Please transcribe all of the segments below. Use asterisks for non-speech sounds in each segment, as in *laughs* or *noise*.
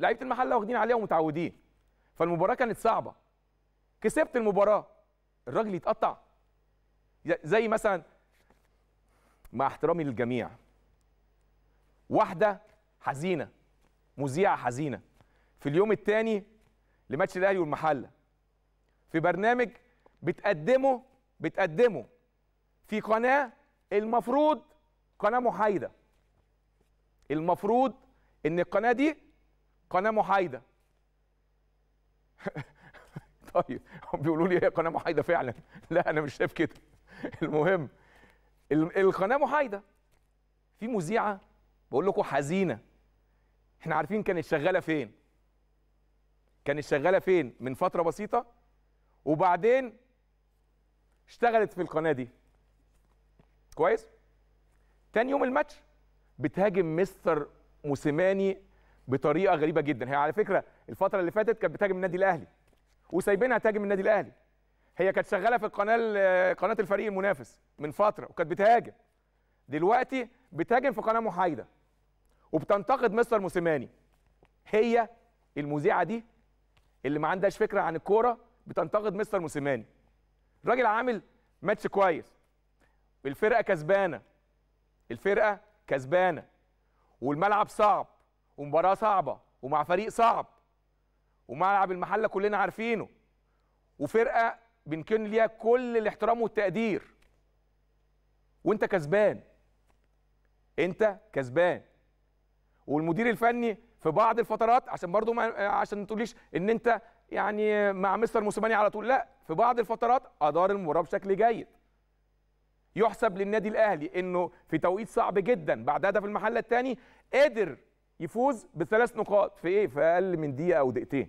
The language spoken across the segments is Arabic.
لعيبه المحله واخدين عليها ومتعودين فالمباراه كانت صعبه كسبت المباراه الراجل يتقطع زي مثلا مع احترامي للجميع واحده حزينه مذيعه حزينه في اليوم الثاني لماتش الاهلي والمحله في برنامج بتقدمه بتقدمه في قناه المفروض قناه محايده المفروض ان القناه دي قناه محايده *laughs* طيب هم بيقولوا لي هي إيه قناه محايده فعلا *laughs* لا انا مش شايف كده *laughs* المهم القناه محايده في مذيعه بقول لكم حزينه احنا عارفين كانت شغاله فين كانت شغاله فين من فتره بسيطه وبعدين اشتغلت في القناه دي كويس تاني يوم الماتش بتهاجم مستر موسيماني بطريقه غريبه جدا هي على فكره الفتره اللي فاتت كانت بتهاجم النادي الاهلي وسايبينها تهاجم النادي الاهلي هي كانت شغاله في القناه قناه الفريق المنافس من فتره وكانت بتهاجم دلوقتي بتهاجم في قناه محايده وبتنتقد مستر موسيماني هي المذيعه دي اللي ما عندهاش فكره عن الكوره بتنتقد مستر موسيماني الراجل عامل ماتش كويس الفرقه كسبانه الفرقه كسبانه والملعب صعب ومباراه صعبه ومع فريق صعب وملعب المحله كلنا عارفينه وفرقه بنكن ليها كل الاحترام والتقدير وانت كسبان انت كسبان والمدير الفني في بعض الفترات عشان برضو ما عشان ما تقوليش ان انت يعني مع مستر موسيماني على طول لا في بعض الفترات ادار المباراه بشكل جيد يحسب للنادي الاهلي انه في توقيت صعب جدا بعد هدف المحله الثاني قدر يفوز بثلاث نقاط في ايه في اقل من دقيقه او دقيقتين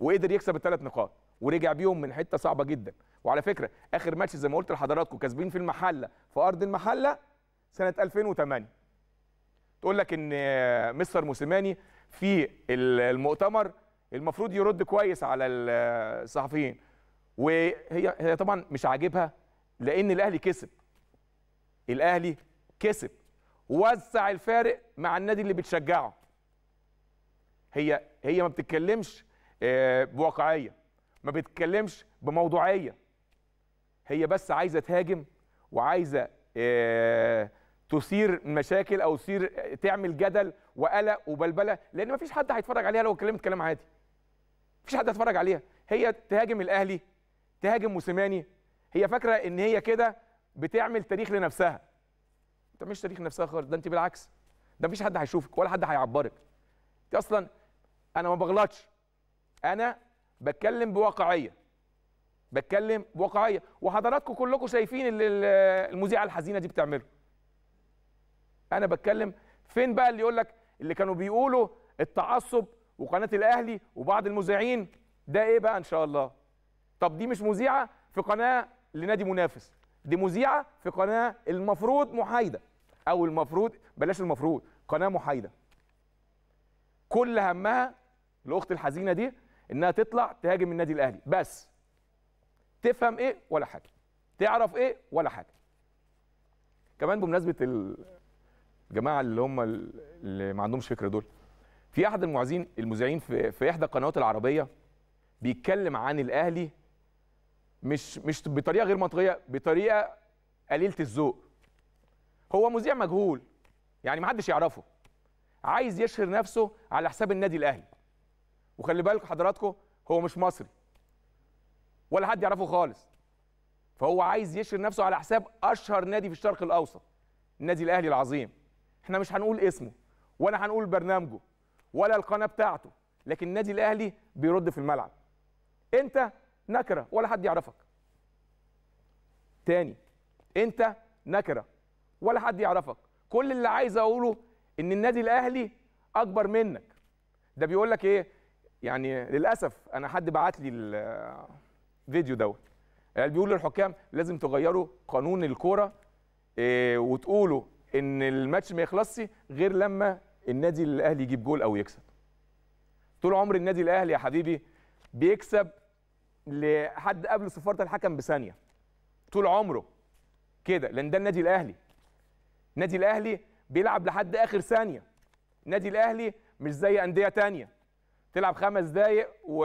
وقدر يكسب الثلاث نقاط ورجع بيهم من حته صعبه جدا وعلى فكره اخر ماتش زي ما قلت لحضراتكم كاسبين في المحله في ارض المحله سنه 2008 تقول لك ان آه، مستر موسيماني في المؤتمر المفروض يرد كويس على آه، الصحفيين وهي هي طبعا مش عاجبها لان الاهلي كسب الاهلي كسب وسع الفارق مع النادي اللي بتشجعه هي هي ما بتتكلمش آه، بواقعيه ما بتتكلمش بموضوعيه هي بس عايزه تهاجم وعايزه آه، تثير مشاكل او تثير آه، تعمل جدل وقلق وبلبله لان ما فيش حد هيتفرج عليها لو اتكلمت كلام عادي مفيش حد هيتفرج عليها هي تهاجم الاهلي تهاجم موسيماني هي فاكره ان هي كده بتعمل تاريخ لنفسها انت مش تاريخ لنفسها خالص ده انت بالعكس ده مفيش حد هيشوفك ولا حد هيعبرك انت اصلا انا ما بغلطش انا بتكلم بواقعيه بتكلم بواقعيه وحضراتكم كلكم شايفين اللي المذيعه الحزينه دي بتعمله انا بتكلم فين بقى اللي يقول لك اللي كانوا بيقولوا التعصب وقناه الاهلي وبعض المذيعين ده ايه بقى ان شاء الله طب دي مش مذيعه في قناه لنادي منافس دي مذيعه في قناه المفروض محايده او المفروض بلاش المفروض قناه محايده كل همها الاخت الحزينه دي انها تطلع تهاجم النادي الاهلي بس تفهم ايه ولا حاجه تعرف ايه ولا حاجه كمان بمناسبه الجماعه اللي هم اللي ما عندهمش فكره دول في احد المعزين المذيعين في, في احدى القنوات العربيه بيتكلم عن الاهلي مش مش بطريقه غير منطقيه بطريقه قليله الذوق هو مذيع مجهول يعني ما حدش يعرفه عايز يشهر نفسه على حساب النادي الاهلي وخلي بالك حضراتكم هو مش مصري ولا حد يعرفه خالص فهو عايز يشهر نفسه على حساب اشهر نادي في الشرق الاوسط النادي الاهلي العظيم احنا مش هنقول اسمه ولا هنقول برنامجه ولا القناه بتاعته لكن النادي الاهلي بيرد في الملعب انت نكره ولا حد يعرفك تاني انت نكره ولا حد يعرفك كل اللي عايز اقوله ان النادي الاهلي اكبر منك ده بيقول لك ايه يعني للاسف انا حد بعت لي الفيديو دوت يعني بيقول للحكام لازم تغيروا قانون الكوره إيه وتقولوا ان الماتش ما يخلصش غير لما النادي الاهلي يجيب جول او يكسب طول عمر النادي الاهلي يا حبيبي بيكسب لحد قبل صفاره الحكم بثانيه طول عمره كده لان ده النادي الاهلي النادي الاهلي بيلعب لحد اخر ثانيه النادي الاهلي مش زي انديه ثانيه تلعب خمس دقايق و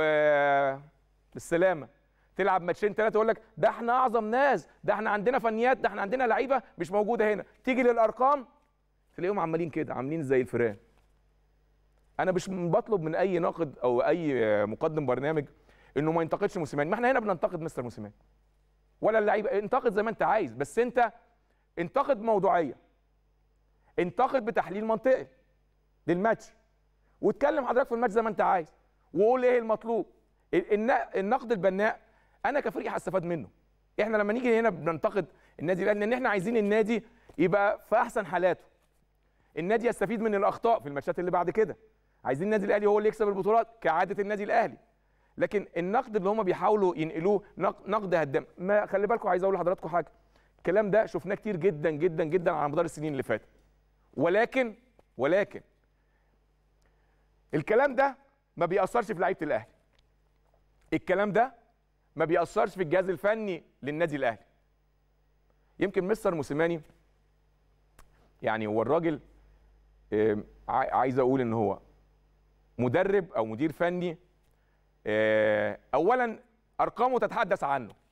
بالسلامه تلعب ماتشين ثلاثه يقول لك ده احنا اعظم ناس ده احنا عندنا فنيات ده احنا عندنا لعيبه مش موجوده هنا تيجي للارقام تلاقيهم عمالين كده عاملين زي الفيران انا مش بطلب من اي ناقد او اي مقدم برنامج انه ما ينتقدش موسيماني ما احنا هنا بننتقد مستر موسيماني ولا اللعيبه انتقد زي ما انت عايز بس انت انتقد بموضوعيه انتقد بتحليل منطقي للماتش واتكلم حضرتك في الماتش زي ما انت عايز وقول ايه المطلوب النقد البناء انا كفريق هستفاد منه احنا لما نيجي هنا بننتقد النادي الاهلي لان احنا عايزين النادي يبقى في احسن حالاته النادي يستفيد من الاخطاء في الماتشات اللي بعد كده عايزين النادي الاهلي هو اللي يكسب البطولات كعاده النادي الاهلي لكن النقد اللي هم بيحاولوا ينقلوه نقد هدام ما خلي بالكم عايز اقول لحضراتكم حاجه الكلام ده شفناه كتير جدا جدا جدا على مدار السنين اللي فاتت ولكن ولكن الكلام ده ما بيأثرش في لعيبه الاهلي الكلام ده ما بيأثرش في الجهاز الفني للنادي الاهلي يمكن مستر موسيماني يعني هو الراجل عايز اقول ان هو مدرب او مدير فني آه، اولا ارقامه تتحدث عنه